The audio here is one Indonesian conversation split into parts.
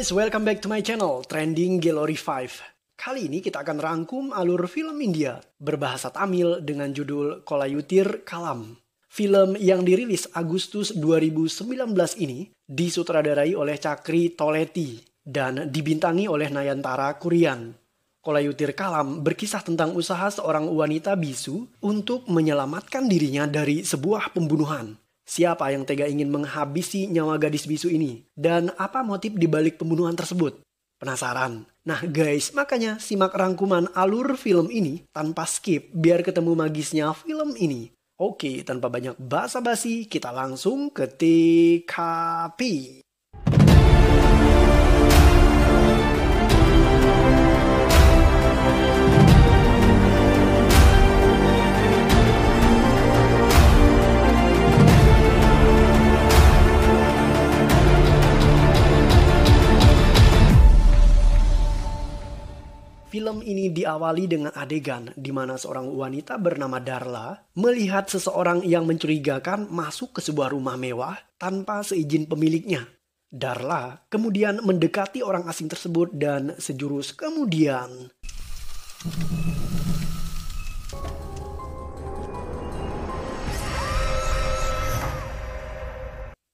guys, welcome back to my channel Trending Gallery 5. Kali ini kita akan rangkum alur film India berbahasa Tamil dengan judul Kolayutir Kalam. Film yang dirilis Agustus 2019 ini disutradarai oleh Cakri Toleti dan dibintangi oleh Nayantara Kurian. Kolayutir Kalam berkisah tentang usaha seorang wanita bisu untuk menyelamatkan dirinya dari sebuah pembunuhan Siapa yang tega ingin menghabisi nyawa gadis bisu ini? Dan apa motif dibalik pembunuhan tersebut? Penasaran? Nah guys, makanya simak rangkuman alur film ini tanpa skip biar ketemu magisnya film ini. Oke, tanpa banyak basa-basi, kita langsung ke TKP. diawali dengan adegan di mana seorang wanita bernama Darla melihat seseorang yang mencurigakan masuk ke sebuah rumah mewah tanpa seizin pemiliknya. Darla kemudian mendekati orang asing tersebut dan sejurus kemudian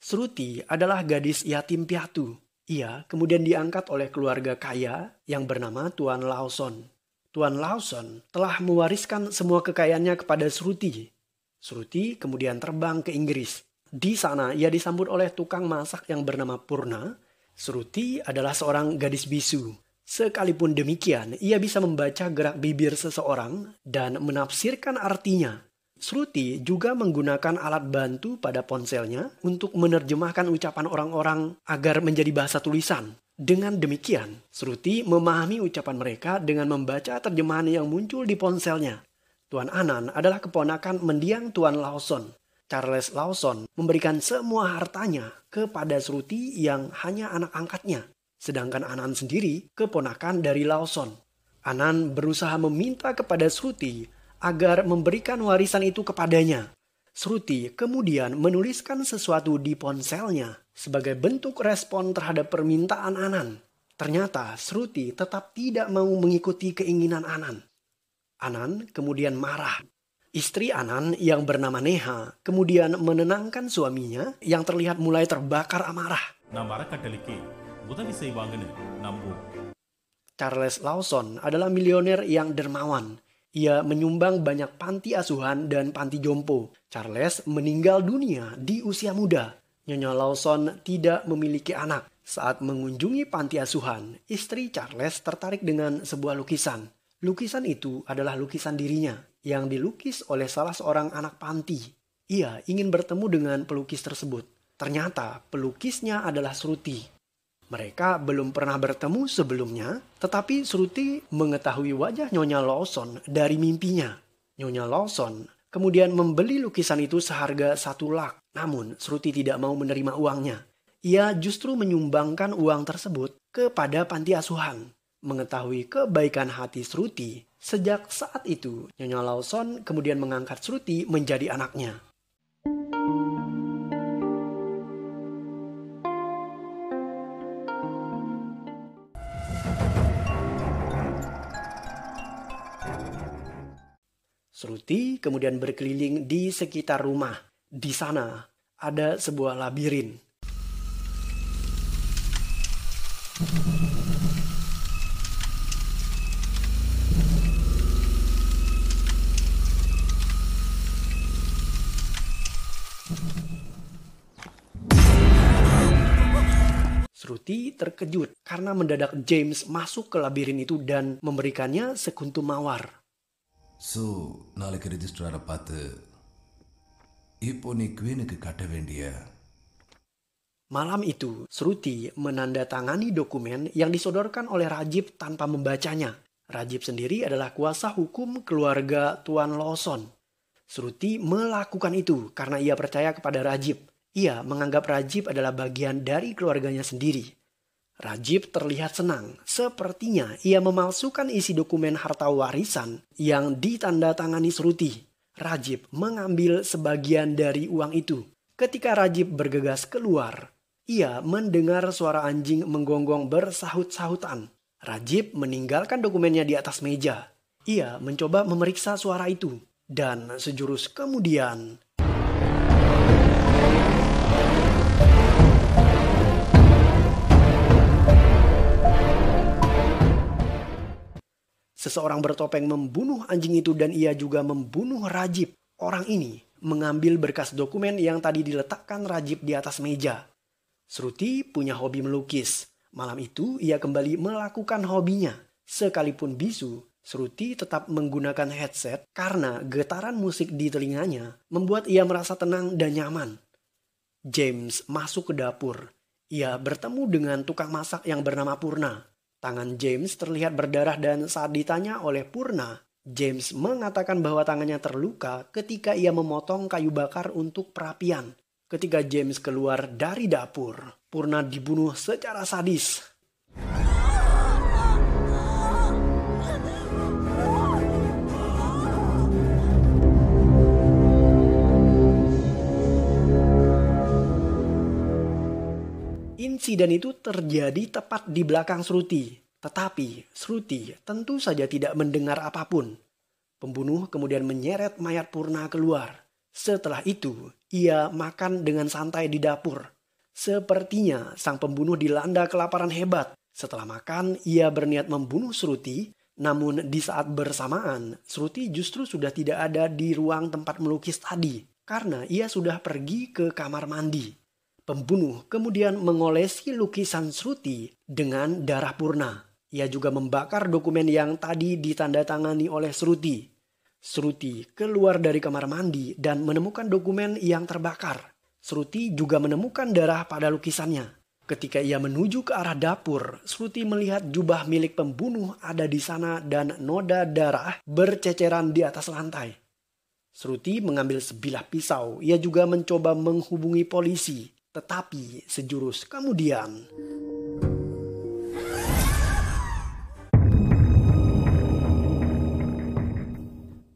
Sruti adalah gadis yatim piatu. Ia kemudian diangkat oleh keluarga kaya yang bernama Tuan Lawson. Tuan Lawson telah mewariskan semua kekayaannya kepada Sruti. Sruti kemudian terbang ke Inggris. Di sana ia disambut oleh tukang masak yang bernama Purna. Sruti adalah seorang gadis bisu. Sekalipun demikian, ia bisa membaca gerak bibir seseorang dan menafsirkan artinya. Sruti juga menggunakan alat bantu pada ponselnya untuk menerjemahkan ucapan orang-orang agar menjadi bahasa tulisan. Dengan demikian, Sruti memahami ucapan mereka dengan membaca terjemahan yang muncul di ponselnya. Tuan Anan adalah keponakan mendiang Tuan Lawson. Charles Lawson memberikan semua hartanya kepada Sruti yang hanya anak angkatnya, sedangkan Anan sendiri keponakan dari Lawson. Anan berusaha meminta kepada Sruti agar memberikan warisan itu kepadanya. Sruti kemudian menuliskan sesuatu di ponselnya sebagai bentuk respon terhadap permintaan Anan. Ternyata Sruti tetap tidak mau mengikuti keinginan Anan. Anan kemudian marah. Istri Anan yang bernama Neha kemudian menenangkan suaminya yang terlihat mulai terbakar amarah. Charles Lawson adalah milioner yang dermawan ia menyumbang banyak panti asuhan dan panti jompo. Charles meninggal dunia di usia muda. Nyonya Lawson tidak memiliki anak. Saat mengunjungi panti asuhan, istri Charles tertarik dengan sebuah lukisan. Lukisan itu adalah lukisan dirinya yang dilukis oleh salah seorang anak panti. Ia ingin bertemu dengan pelukis tersebut. Ternyata pelukisnya adalah Sruti. Mereka belum pernah bertemu sebelumnya, tetapi Sruti mengetahui wajah Nyonya Lawson dari mimpinya. Nyonya Lawson kemudian membeli lukisan itu seharga satu lak. Namun, Sruti tidak mau menerima uangnya. Ia justru menyumbangkan uang tersebut kepada panti asuhan. Mengetahui kebaikan hati Sruti, sejak saat itu Nyonya Lawson kemudian mengangkat Sruti menjadi anaknya. Seruti kemudian berkeliling di sekitar rumah. Di sana ada sebuah labirin. Seruti terkejut karena mendadak James masuk ke labirin itu dan memberikannya sekuntum mawar. So நாளைக்கு ரிஜிஸ்ட்ராரை பார்த்து இப்போ நீ குவீனுக்கு கட்ட வேண்டிய Malam itu, Sruti menandatangani dokumen yang disodorkan oleh Rajib tanpa membacanya. Rajib sendiri adalah kuasa hukum keluarga Tuan Lawson. Sruti melakukan itu karena ia percaya kepada Rajib. Ia menganggap Rajib adalah bagian dari keluarganya sendiri. Rajib terlihat senang. Sepertinya ia memalsukan isi dokumen harta warisan yang ditandatangani Sruti. Rajib mengambil sebagian dari uang itu. Ketika Rajib bergegas keluar, ia mendengar suara anjing menggonggong bersahut-sahutan. Rajib meninggalkan dokumennya di atas meja. Ia mencoba memeriksa suara itu. Dan sejurus kemudian, Seseorang bertopeng membunuh anjing itu dan ia juga membunuh Rajib. Orang ini mengambil berkas dokumen yang tadi diletakkan Rajib di atas meja. Sruti punya hobi melukis. Malam itu ia kembali melakukan hobinya. Sekalipun bisu, Sruti tetap menggunakan headset karena getaran musik di telinganya membuat ia merasa tenang dan nyaman. James masuk ke dapur. Ia bertemu dengan tukang masak yang bernama Purna. Tangan James terlihat berdarah dan saat ditanya oleh Purna, James mengatakan bahwa tangannya terluka ketika ia memotong kayu bakar untuk perapian. Ketika James keluar dari dapur, Purna dibunuh secara sadis. insiden itu terjadi tepat di belakang Sruti. Tetapi Sruti tentu saja tidak mendengar apapun. Pembunuh kemudian menyeret mayat Purna keluar. Setelah itu, ia makan dengan santai di dapur. Sepertinya sang pembunuh dilanda kelaparan hebat. Setelah makan, ia berniat membunuh Sruti, namun di saat bersamaan, Sruti justru sudah tidak ada di ruang tempat melukis tadi karena ia sudah pergi ke kamar mandi. Pembunuh kemudian mengolesi lukisan Sruti dengan darah purna. Ia juga membakar dokumen yang tadi ditandatangani oleh Sruti. Sruti keluar dari kamar mandi dan menemukan dokumen yang terbakar. Sruti juga menemukan darah pada lukisannya. Ketika ia menuju ke arah dapur, Sruti melihat jubah milik pembunuh ada di sana dan noda darah berceceran di atas lantai. Sruti mengambil sebilah pisau. Ia juga mencoba menghubungi polisi, tetapi sejurus kemudian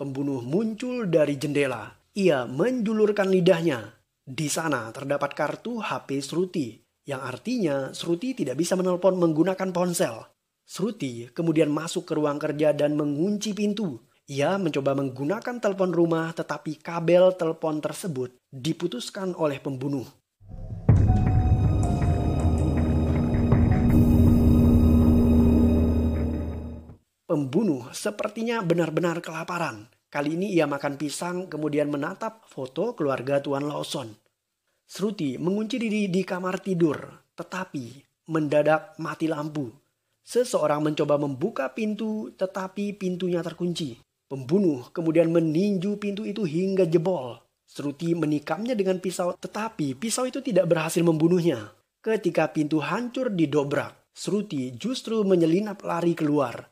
Pembunuh muncul dari jendela. Ia menjulurkan lidahnya. Di sana terdapat kartu HP Sruti, yang artinya Sruti tidak bisa menelpon menggunakan ponsel. Sruti kemudian masuk ke ruang kerja dan mengunci pintu. Ia mencoba menggunakan telepon rumah tetapi kabel telepon tersebut diputuskan oleh pembunuh. pembunuh sepertinya benar-benar kelaparan. Kali ini ia makan pisang kemudian menatap foto keluarga Tuan Lawson. Sruti mengunci diri di kamar tidur, tetapi mendadak mati lampu. Seseorang mencoba membuka pintu, tetapi pintunya terkunci. Pembunuh kemudian meninju pintu itu hingga jebol. Sruti menikamnya dengan pisau, tetapi pisau itu tidak berhasil membunuhnya. Ketika pintu hancur didobrak, Sruti justru menyelinap lari keluar.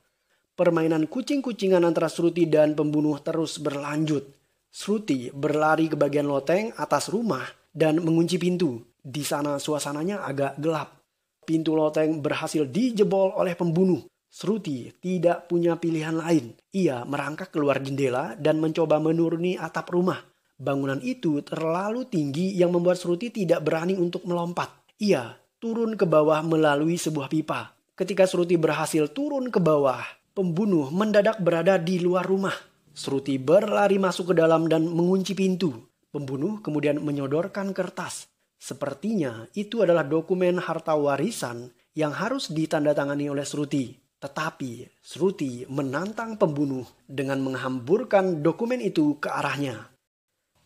Permainan kucing-kucingan antara Sruti dan pembunuh terus berlanjut. Sruti berlari ke bagian loteng atas rumah dan mengunci pintu. Di sana suasananya agak gelap. Pintu loteng berhasil dijebol oleh pembunuh. Sruti tidak punya pilihan lain. Ia merangkak keluar jendela dan mencoba menuruni atap rumah. Bangunan itu terlalu tinggi yang membuat Sruti tidak berani untuk melompat. Ia turun ke bawah melalui sebuah pipa. Ketika Sruti berhasil turun ke bawah, pembunuh mendadak berada di luar rumah. Sruti berlari masuk ke dalam dan mengunci pintu. Pembunuh kemudian menyodorkan kertas. Sepertinya itu adalah dokumen harta warisan yang harus ditandatangani oleh Sruti. Tetapi Sruti menantang pembunuh dengan menghamburkan dokumen itu ke arahnya.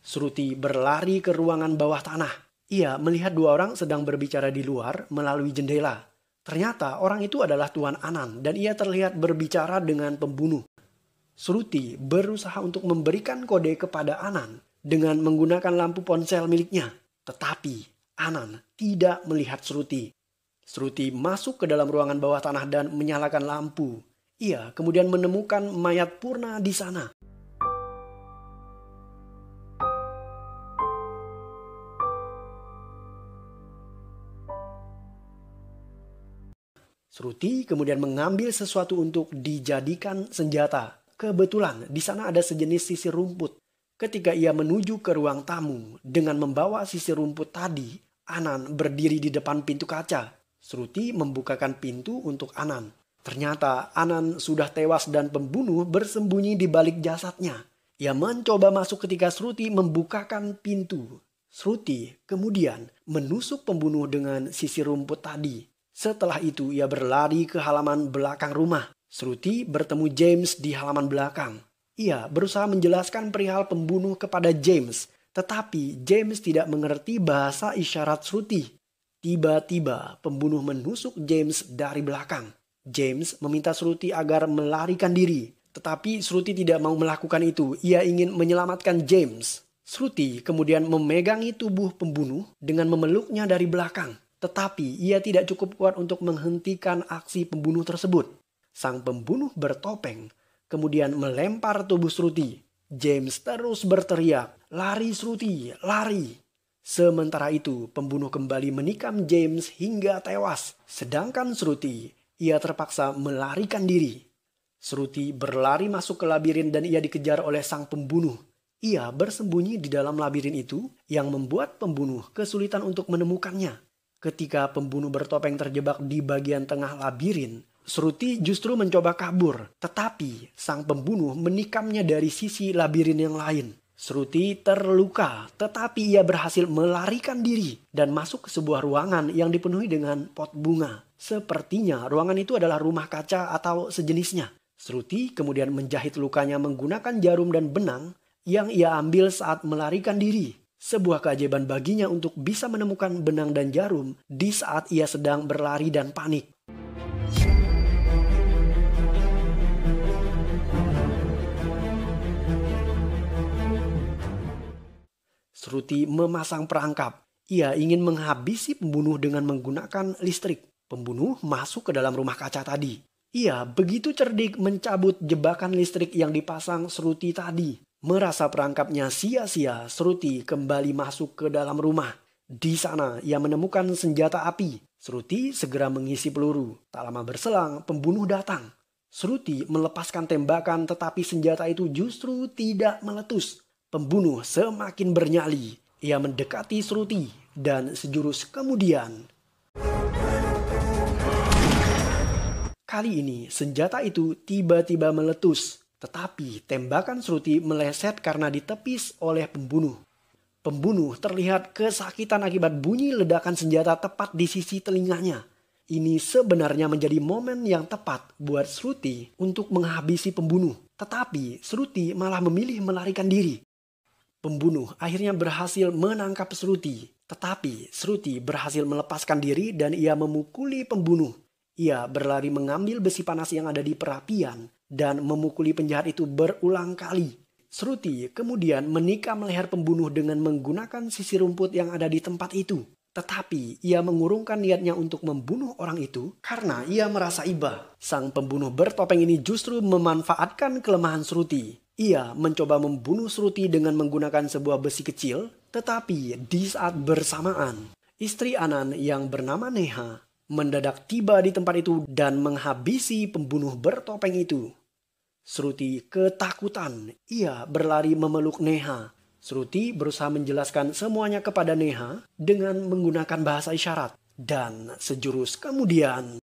Sruti berlari ke ruangan bawah tanah. Ia melihat dua orang sedang berbicara di luar melalui jendela. Ternyata orang itu adalah Tuan Anan dan ia terlihat berbicara dengan pembunuh. Sruti berusaha untuk memberikan kode kepada Anan dengan menggunakan lampu ponsel miliknya. Tetapi Anan tidak melihat Sruti. Sruti masuk ke dalam ruangan bawah tanah dan menyalakan lampu. Ia kemudian menemukan mayat Purna di sana. Sruti kemudian mengambil sesuatu untuk dijadikan senjata. Kebetulan di sana ada sejenis sisir rumput. Ketika ia menuju ke ruang tamu dengan membawa sisir rumput tadi, Anan berdiri di depan pintu kaca. Sruti membukakan pintu untuk Anan. Ternyata Anan sudah tewas dan pembunuh bersembunyi di balik jasadnya. Ia mencoba masuk ketika Sruti membukakan pintu. Sruti kemudian menusuk pembunuh dengan sisi rumput tadi. Setelah itu ia berlari ke halaman belakang rumah. Sruti bertemu James di halaman belakang. Ia berusaha menjelaskan perihal pembunuh kepada James, tetapi James tidak mengerti bahasa isyarat Sruti. Tiba-tiba pembunuh menusuk James dari belakang. James meminta Sruti agar melarikan diri, tetapi Sruti tidak mau melakukan itu. Ia ingin menyelamatkan James. Sruti kemudian memegangi tubuh pembunuh dengan memeluknya dari belakang. Tetapi ia tidak cukup kuat untuk menghentikan aksi pembunuh tersebut. Sang pembunuh bertopeng, kemudian melempar tubuh Sruti. James terus berteriak, lari Sruti, lari. Sementara itu, pembunuh kembali menikam James hingga tewas. Sedangkan Sruti, ia terpaksa melarikan diri. Sruti berlari masuk ke labirin dan ia dikejar oleh sang pembunuh. Ia bersembunyi di dalam labirin itu yang membuat pembunuh kesulitan untuk menemukannya. Ketika pembunuh bertopeng terjebak di bagian tengah labirin, Sruti justru mencoba kabur, tetapi sang pembunuh menikamnya dari sisi labirin yang lain. Sruti terluka, tetapi ia berhasil melarikan diri dan masuk ke sebuah ruangan yang dipenuhi dengan pot bunga. Sepertinya ruangan itu adalah rumah kaca atau sejenisnya. Sruti kemudian menjahit lukanya menggunakan jarum dan benang yang ia ambil saat melarikan diri. Sebuah keajaiban baginya untuk bisa menemukan benang dan jarum di saat ia sedang berlari dan panik. Sruti memasang perangkap. Ia ingin menghabisi pembunuh dengan menggunakan listrik. Pembunuh masuk ke dalam rumah kaca tadi. Ia begitu cerdik mencabut jebakan listrik yang dipasang Sruti tadi merasa perangkapnya sia-sia, Sruti kembali masuk ke dalam rumah. Di sana ia menemukan senjata api. Sruti segera mengisi peluru. Tak lama berselang, pembunuh datang. Sruti melepaskan tembakan tetapi senjata itu justru tidak meletus. Pembunuh semakin bernyali. Ia mendekati Sruti dan sejurus kemudian. Kali ini senjata itu tiba-tiba meletus tetapi tembakan Sruti meleset karena ditepis oleh pembunuh. Pembunuh terlihat kesakitan akibat bunyi ledakan senjata tepat di sisi telinganya. Ini sebenarnya menjadi momen yang tepat buat Sruti untuk menghabisi pembunuh. Tetapi Sruti malah memilih melarikan diri. Pembunuh akhirnya berhasil menangkap Sruti. Tetapi Sruti berhasil melepaskan diri dan ia memukuli pembunuh. Ia berlari mengambil besi panas yang ada di perapian dan memukuli penjahat itu berulang kali. Sruti kemudian menikam leher pembunuh dengan menggunakan sisi rumput yang ada di tempat itu. Tetapi ia mengurungkan niatnya untuk membunuh orang itu karena ia merasa iba. Sang pembunuh bertopeng ini justru memanfaatkan kelemahan Sruti. Ia mencoba membunuh Sruti dengan menggunakan sebuah besi kecil, tetapi di saat bersamaan, istri Anan yang bernama Neha mendadak tiba di tempat itu dan menghabisi pembunuh bertopeng itu. Sruti ketakutan. Ia berlari memeluk Neha. Sruti berusaha menjelaskan semuanya kepada Neha dengan menggunakan bahasa isyarat. Dan sejurus kemudian...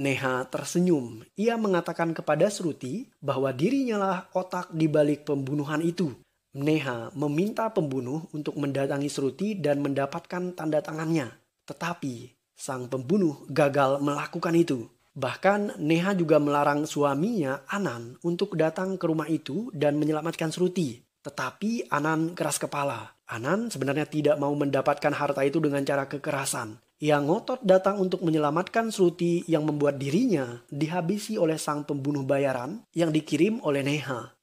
Neha tersenyum. Ia mengatakan kepada Sruti bahwa dirinya lah otak di balik pembunuhan itu. Neha meminta pembunuh untuk mendatangi Sruti dan mendapatkan tanda tangannya. Tetapi sang pembunuh gagal melakukan itu. Bahkan Neha juga melarang suaminya Anan untuk datang ke rumah itu dan menyelamatkan Sruti. Tetapi Anan keras kepala. Anan sebenarnya tidak mau mendapatkan harta itu dengan cara kekerasan. Ia ngotot datang untuk menyelamatkan Sruti yang membuat dirinya dihabisi oleh sang pembunuh bayaran yang dikirim oleh Neha.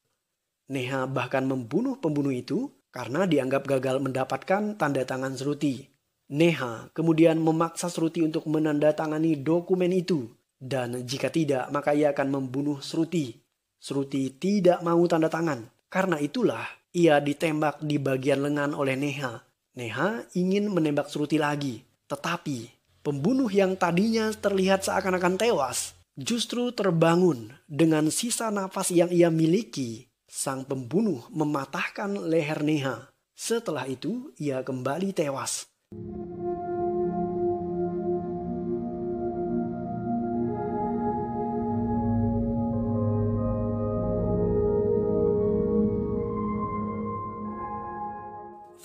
Neha bahkan membunuh pembunuh itu karena dianggap gagal mendapatkan tanda tangan Sruti. Neha kemudian memaksa Sruti untuk menandatangani dokumen itu dan jika tidak maka ia akan membunuh Sruti. Sruti tidak mau tanda tangan. Karena itulah ia ditembak di bagian lengan oleh Neha. Neha ingin menembak Sruti lagi, tetapi pembunuh yang tadinya terlihat seakan-akan tewas justru terbangun dengan sisa nafas yang ia miliki sang pembunuh mematahkan leher Neha. Setelah itu, ia kembali tewas.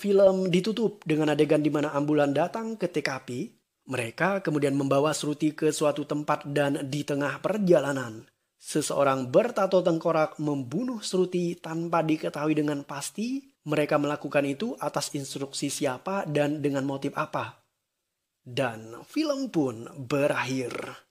Film ditutup dengan adegan di mana ambulan datang ke TKP. Mereka kemudian membawa Sruti ke suatu tempat dan di tengah perjalanan, Seseorang bertato tengkorak membunuh Sruti tanpa diketahui dengan pasti mereka melakukan itu atas instruksi siapa dan dengan motif apa. Dan film pun berakhir.